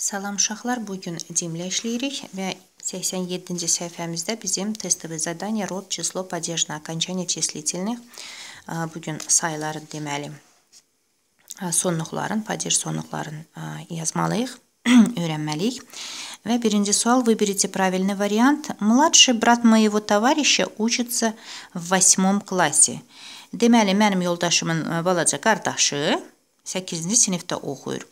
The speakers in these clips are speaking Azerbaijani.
Salam uşaqlar, bu gün cimlə işləyirik və 87-ci səhifəmizdə bizim testовое задание род, число, падежное окончание числительных. Bu gün sayları deməli sonluqların, падеж sonluqların yazmalıyıq, öyrənməliyik. Və birinci sual, выберите правильный вариант. Младший брат моего товарища учится в 8 классе. Deməli, mənim yoldaşımın balaca qardaşı 8. sinfda o'qir.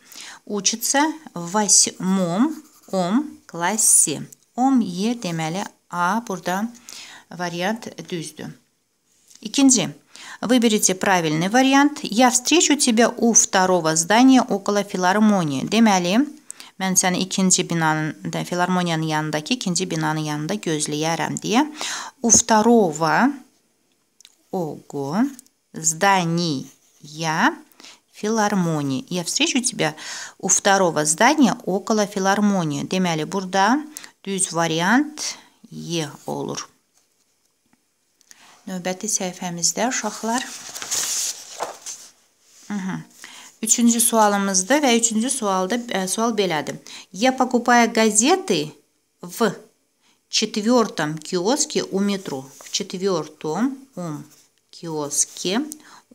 Учится в восьмом ом классе. Ом yer demeli A burada вариант düzdü. İkinci. Выберите правильный вариант. Я встречу тебя у второго здания около филармонии. Demeli, mən səni ikinci binanın, filarmoniyanın yanındakı ikinci binanın yanında gözləyərəm deyə. У второго ого здания филармонии. Я встречу тебя у второго здания около филармонии. Демяли бурда düz variant Y olur. Növbəti səhifəmizdə uşaqlar. Üçüncü sualımızda və üçüncü sualda ə, sual belədir. Я покупаю газеты в четвертом киоске у метро. В четвертом киоске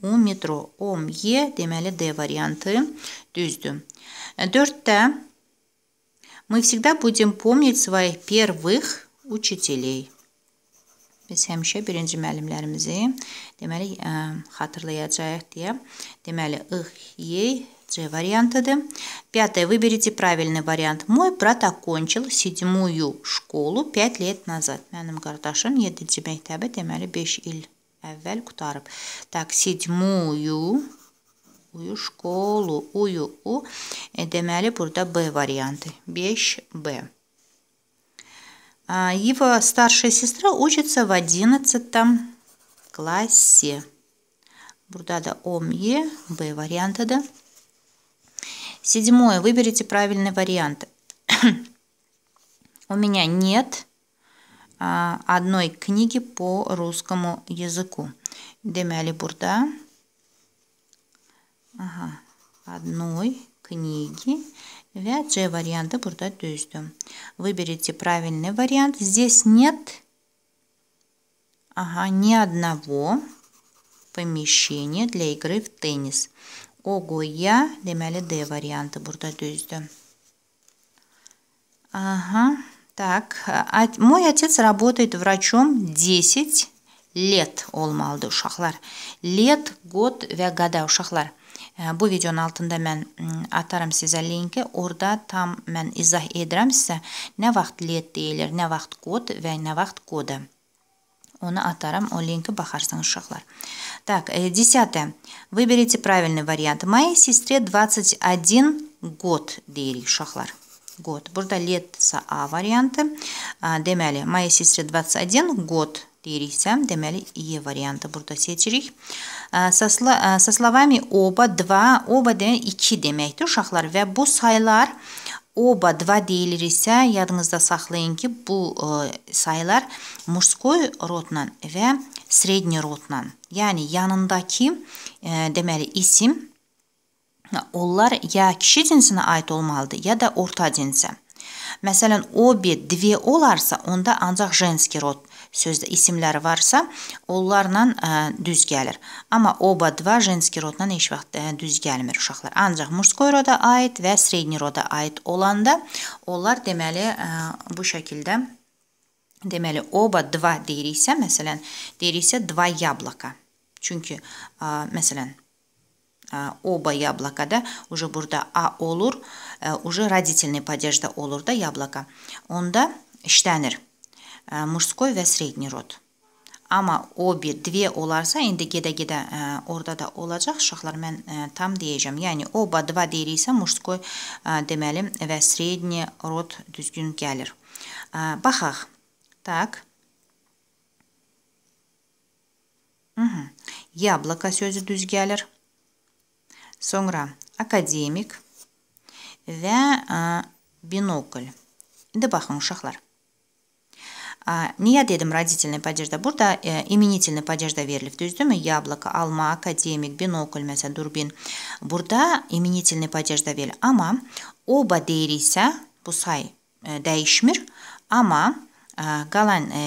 U metro, om, ye deməli D variantı düzdür. 4-də e, Мы всегда будем помнить своих первых учителей. Biz həmişə birinci müəllimlərimizi deməli ə, e, xatırlayacağıq deyə. Deməli ıx, y, c variantıdır. Пятое. Выберите правильный вариант. Мой брат окончил седьмую школу 5 лет назад. Mənim qardaşım 7-ci məktəbi deməli 5 il Əvvəl qutarıb. Так, седьмую uyu школу, uyu u. E, deməli burada B variantı. 5 а, Его старшая сестра учится в одиннадцатом классе. Burada da OME, B варианты да. Седьмое. Выберите правильный вариант. У меня нет а, одной книги по русскому языку. Демяли бурда. Ага. Одной книги. Вяджи варианты бурда дюзду. Выберите правильный вариант. Здесь нет ага, ни одного помещения для игры в теннис. Ого, я демяли д варианты бурда дюзду. Ага. Так, мой отец работает врачом 10 лет olmalıdır uşaqlar. Let, god və qada uşaqlar. Bu videonun altında mən atarım sizə linki. Orada tam mən izah edirəm sizə nə vaxt let deyilir, nə vaxt god və nə vaxt qoda. Onu atarım, o linki baxarsanız uşaqlar. Так, 10. Э, Выберите правильный вариант. Моей сестре 21 год, deyirik uşaqlar год. Burada letsa A variantı. Deməli, моя сестра 21 год deyiriksə, deməli E variantı burada seçirik. Sasla, saslavami oba 2, oba demək 2 deməkdir uşaqlar və bu saylar oba 2 deyilirsə, yadınızda saxlayın ki, bu saylar мужской rodla və средний rodla, yəni yanındakı deməli isim onlar ya kişi cinsinə aid olmalıdır, ya da orta cinsə. Məsələn, obi dve olarsa, onda ancaq jenski rod sözdə isimləri varsa, onlarla ə, düz gəlir. Amma oba dva jenski rodla heç vaxt ə, düz gəlmir uşaqlar. Ancaq murskoy roda aid və sredni roda aid olanda onlar deməli ə, bu şəkildə deməli oba dva deyiriksə, məsələn, deyiriksə dva yablaka. Çünki ə, məsələn оба яблокода уже burada a olur. Уже родительный падежда olur da яблоко. Onda işlenir. Э, мужской ve средний род. Amma o bir, dviyə olarsa, indi gedə-gedə orada da olacaq. Uşaqlar, mən ə, tam deyəcəm. Yəni, oba, dva deyiriksə, muşskoy deməli və sredni rod düzgün gəlir. Ə, baxaq. Так. Угу. Яблоко sözü düz gəlir. Sonra akademik və ə, binokl. İndi baxın uşaqlar. А, niyə dedim родительная поддержка? Burada e, именительная поддержка verilib, düzdürmü? Яблоко, alma, akademik, binokl, məsələn, durbin. Burada именительная поддержка verilir. Amma oba deyiriksə bu say e, dəyişmir. Amma e, qalan e,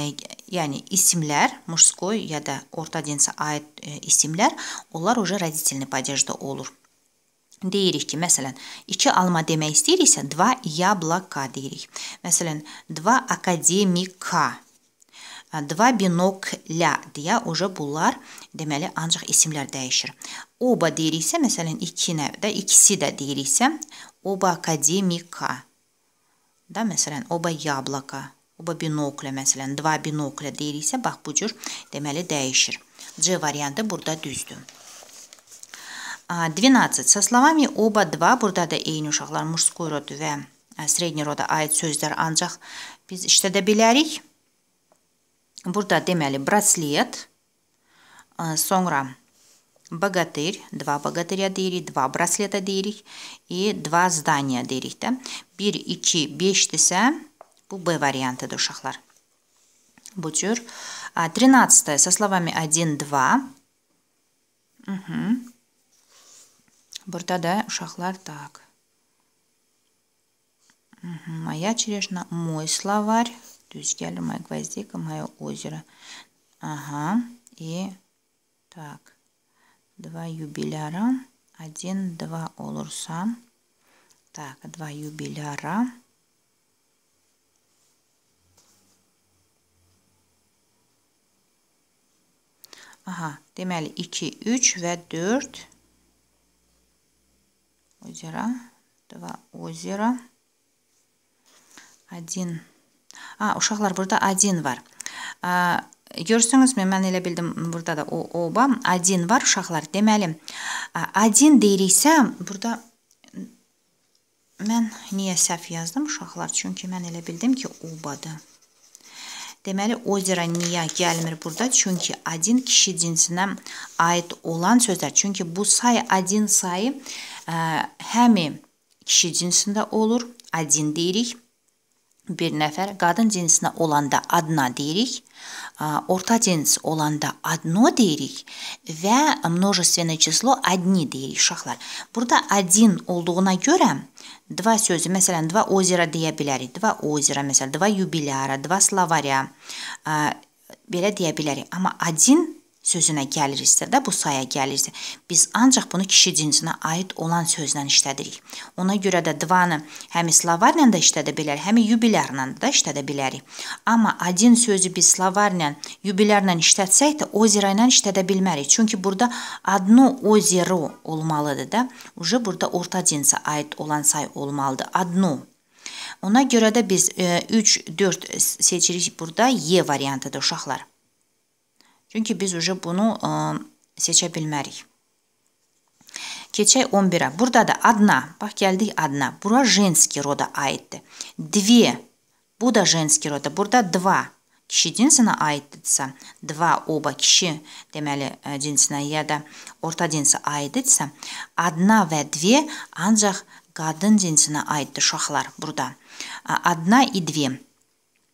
yəni isimlər, мужской ya da orta cinsə aid e, isimlər, onlar уже родительная поддержка olur. Deyirik ki, məsələn, 2 alma demək istəyiriksə 2 яблока deyirik. Məsələn, 2 akademika, 2 binokля deyə уже bunlar deməli ancaq isimlər dəyişir. Oba deyiriksə, məsələn, 2 nə də ikisi də deyiriksə, oba akademika. Da məsələn, oba яблока, oba binoklə məsələn, 2 binoklə deyiriksə, bax bu cür deməli dəyişir. C variantı burada düzdür. 12. Со словами оба-два burada da eyni uşaqlar muşskoy rodu və sredni roda aid sözlər ancaq biz işlədə bilərik. Burada deməli bratslet, sonra Богатырь, два богатыря deyirik, два brasleta deyirik и два здания deyirik də. 1, 2, 5-dirsə, bu B variantıdır uşaqlar. Bu cür. 13. Со словами 1, 2. Угу. Burada da uşaqlar tak. Моя черешна, мой словарь. Düz gəlir, моя гвоздика, мое озеро. Ага, и так. Два юбиляра. Один, два olursa. Так, два юбиляра. Aha, deməli 2, 3 və 4 озера. Два озера. Один. A, uşaqlar burada один var. A, Görürsünüzmü? Mən elə bildim burada da o oba один var uşaqlar. Deməli, один deyiriksə, burada mən niyə səhv yazdım uşaqlar? Çünki mən elə bildim ki, obadır. Deməli, ozera niyə gəlmir burada? Çünki adin kişi cinsinə aid olan sözlər. Çünki bu say adin sayı ə, e, həmi kişi cinsində olur, adin deyirik, bir nəfər qadın cinsinə olanda adna deyirik, orta cins olanda одно deyirik və множественное число одни deyirik uşaqlar. Burada один olduğuna görə dva sözü, məsələn, dva озера deyə bilərik. Dva озера, məsələn, dva юбиляра, dva slovarya belə deyə bilərik. Amma один sözünə gəlirsə də, bu saya gəlirsə, biz ancaq bunu kişi cinsinə aid olan sözlə işlədirik. Ona görə də dvanı həm slavarla da işlədə bilərik, həm yubilərlə də işlədə bilərik. Amma один sözü biz slavarla, yubilərlə işlətsək də, озеро ilə işlədə bilmərik. Çünki burada одно озеро olmalıdır da. Uje burada orta cinsə aid olan say olmalıdır. Одно Ona görə də biz 3 e, 4 seçirik burada Y variantıdır uşaqlar. Çünki biz uca bunu ə, e, seçə bilmərik. Keçək 11-ə. Burada da adna. Bax gəldik adna. Bura женский рода aiddir. Две. Bu da женский рода. Burada два. Kişi cinsinə aiddirsə, dva oba kişi deməli e, cinsinə ya da orta cinsə aiddirsə, adna və dve ancaq qadın cinsinə aiddir uşaqlar burada. Adna i dve.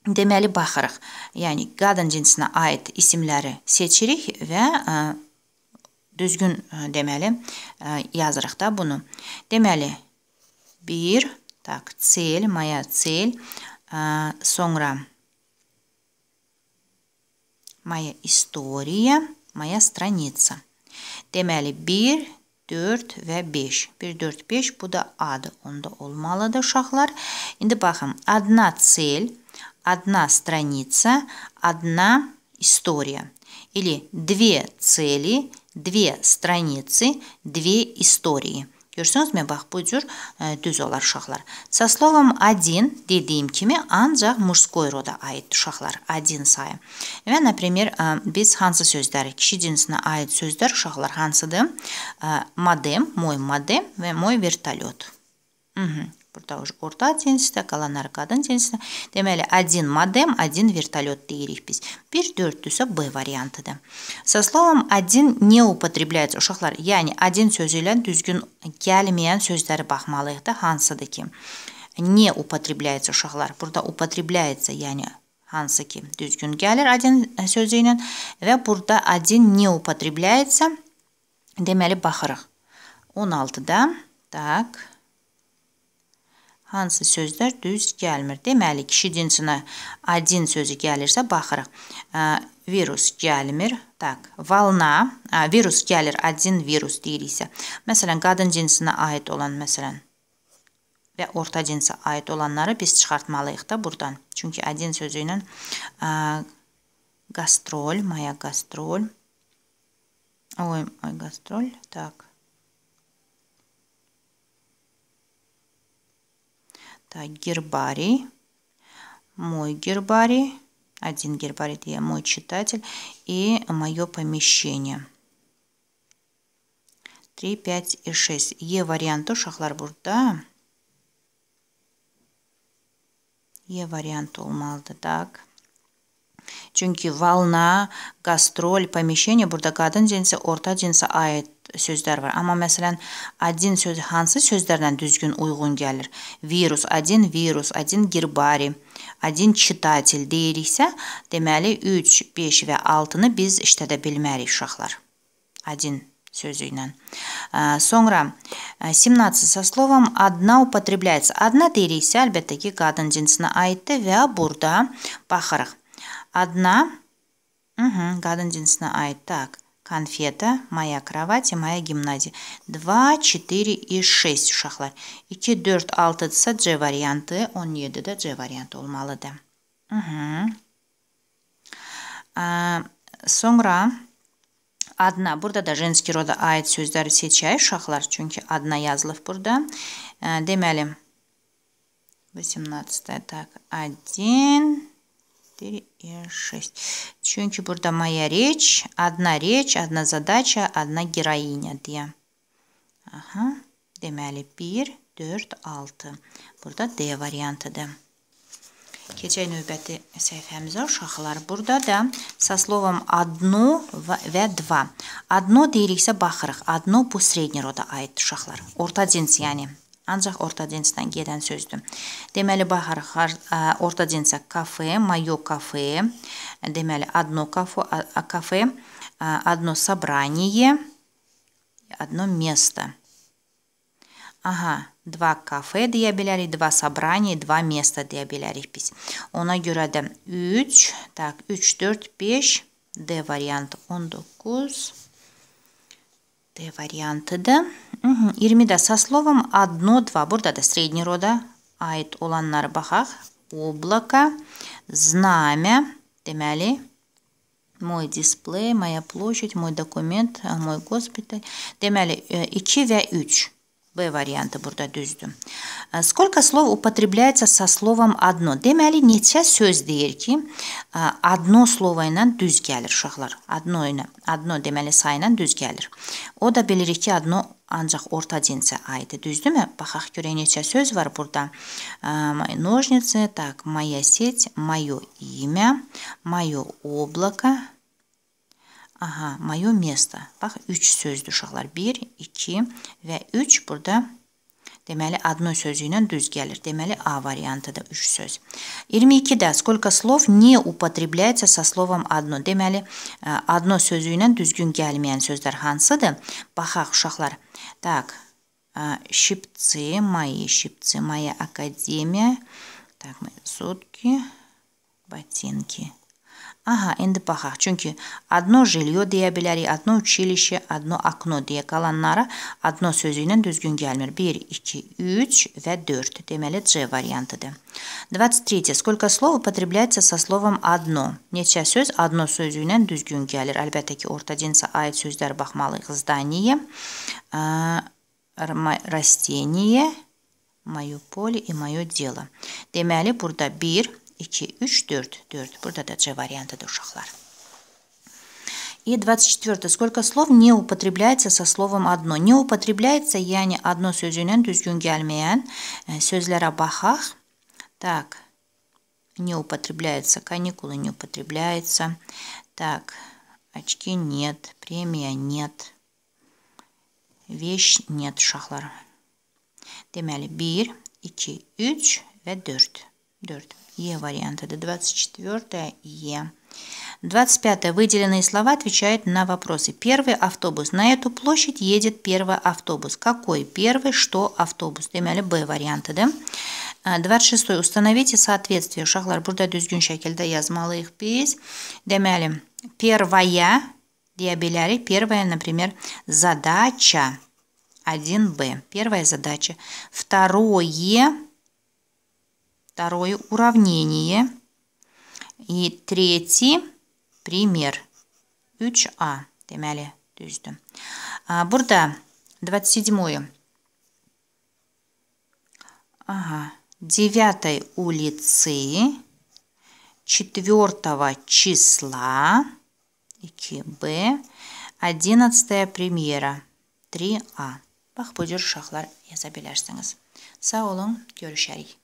Deməli baxırıq. Yəni qadın cinsinə aid isimləri seçirik və ə, e, düzgün ə, e, deməli ə, e, yazırıq da bunu. Deməli 1 так цель, моя цель, ə, sonra моя история, моя страница. Deməli 1 4 və 5. 1 4 5 bu da A-dır. Onda olmalıdır uşaqlar. İndi baxın. Adna цель одна страница, одна история. Или две цели, две страницы, две истории. Görsünüz mü? Bax, bu cür düz olar uşaqlar. Saslovam 1 dediyim kimi ancaq murskoy roda aid uşaqlar. 1 sayı. Və, например, biz hansı sözləri, kişi cinsinə aid sözlər uşaqlar hansıdır? Modem, moy modem və moy vertolyot. Burada orta cinsdə, qalanlar qadın cinsdə. Deməli, 1 modem, 1 vertolyot deyirik biz. 1-4-dürsə B variantıdır. Со словом 1 не употребляется uşaqlar. Yəni 1 sözü ilə düzgün gəlməyən sözləri baxmalıyıq da hansıdır ki. Не употребляется uşaqlar. Burada употребляется, yəni hansı ki düzgün gəlir 1 sözü ilə və burada 1 не употребляется. Deməli baxırıq. 16-da. Так hansı sözlər düz gəlmir. Deməli, kişi cinsinə один sözü gəlirsə baxırıq. Virus gəlmir. Так, волна, virus gəlir, один virus deyiriksə. Məsələn, qadın cinsinə aid olan, məsələn, və orta cinsə aid olanları biz çıxartmalıyıq da burdan. Çünki один sözü ilə gastrol, моя gastrol. Ой, мой gastrol. Так. Так, гербарий. Мой гербарий. Один гербарий, я мой читатель. И мое помещение. 3, 5 и 6. Е варианты шахлар бурда. Е варианты олмалды. Так. Чүнки волна, гастроль, помещение бурда кадын денсе, орта денсе айт. sözlər var. Amma məsələn, один sözü hansı sözlərlə düzgün uyğun gəlir? Virus, один virus, один гербарий, один читатель deyiriksə, deməli 3, 5 və 6-nı biz işlədə bilmərik uşaqlar. Один sözü ilə. Sonra 17 со словом одна употребляется. Одна deyiriksə, əlbəttə ki, qadın cinsinə aiddir və burada baxırıq. Одна Угу, qadın cinsinə aid. Так. конфета, моя кровать и моя гимназия. 2, 4 и 6 uşaqlar. 2, 4, 6-dsa C variantı, 17-də C variantı olmalıdır. Hı -hı. Ə, sonra adına, burada da женский рода ait sözləri seçək uşaqlar, çünki adına yazılıb burada. Ə, deməli 18-də, так, 1 4 и 6. Çünkü burada моя речь, одна речь, одна задача, одна героиня diye. Aha. Deməli 1, 4, 6. Burada D variantıdır. Keçək növbəti səhifəmizə uşaqlar. Burada da saslovom одно və два. Одно deyiriksə baxırıq. Одно bu средний рода aid uşaqlar. Orta cins, yəni ancaq orta cinsdən gedən sözdür. Deməli bahar orta cinsə kafe, moё kafe, deməli одно кафе, кафе, одно собрание, одно место. Aha, dva kafe deyə bilərik, dva sabrani, dva mesta deyə bilərik biz. Ona görə də 3, tak, 3, 4, 5, D variantı 19, 19. D variantı da. Hı -hı. 20 də saslovam adno, dva. Burada da srednyi roda aid olanlara baxaq. Облако, знамя, deməli, мой дисплей, моя площадь, мой документ, мой госпиталь. Deməli, 2 və 3. B variantı burada düzdü. Сколько слов употребляется со словом одно? Deməli, neçə söz deyir ki, одно слово ilə düz gəlir uşaqlar. Одно ilə, одно deməli sayı ilə düz gəlir. O da bilirik ki, одно ancaq orta cinsə aiddir, düzdürmü? Baxaq görək neçə söz var burada. Мои ножницы, так, моя сеть, моё имя, моё облако, Aha, moyo место. Bax, 3 sözdür uşaqlar. 1, 2 və 3 burada Deməli, одно sözü ilə düz gəlir. Deməli, A variantı da 3 söz. 22-də сколько слов не употребляется со словом одно. Deməli, одно sözü ilə düzgün gəlməyən sözlər hansıdır? Baxaq uşaqlar. Так, щипцы, мои щипцы, моя академия. Так, мои сутки, ботинки. Aha, indi baxaq. Çünki adno jilyo deyə bilərik, adno uçilişi, adno akno deyə qalanlara adno sözü ilə düzgün gəlmir. 1, 2, 3 və 4. Deməli C variantıdır. 23. Сколько слов употребляется со словом одно? Neçə söz adno sözü ilə düzgün gəlir? Əlbəttə ki, orta cinsə aid sözlər baxmalıyıq. Здание, растение, моё поле и моё дело. Deməli, burada 1 2, 3, 4, 4. Burada da C variyantıdır uşaklar. И 24. Сколько слов не употребляется со словом одно? Не употребляется я не одно sözüyle düzgün gelmeyen sözlere bakak. Так, не употребляется, каникулы не употребляется. Так, очки нет, премия нет, вещь нет шахлар. Демели 1, 2, 3 ve 4. 4. Е вариант. Это 24 Е. 25. Выделенные слова отвечают на вопросы. Первый автобус. На эту площадь едет первый автобус. Какой первый, что автобус? Демели Б варианты, да? 26. А, Установите соответствие. Шахлар бурда düzgün şəkildə их biz. Deməli, первая deyə Первая, например, задача 1Б. Первая задача. Второе Второе – уравнение. И третий – пример. 3A demeli düzdü. Burada 27 ага, 9 улицы 4 числа 2b 11 премьера 3a. Bax bu cür uşaqlar yaza bilərsiniz. Sağ olun, görüşərik.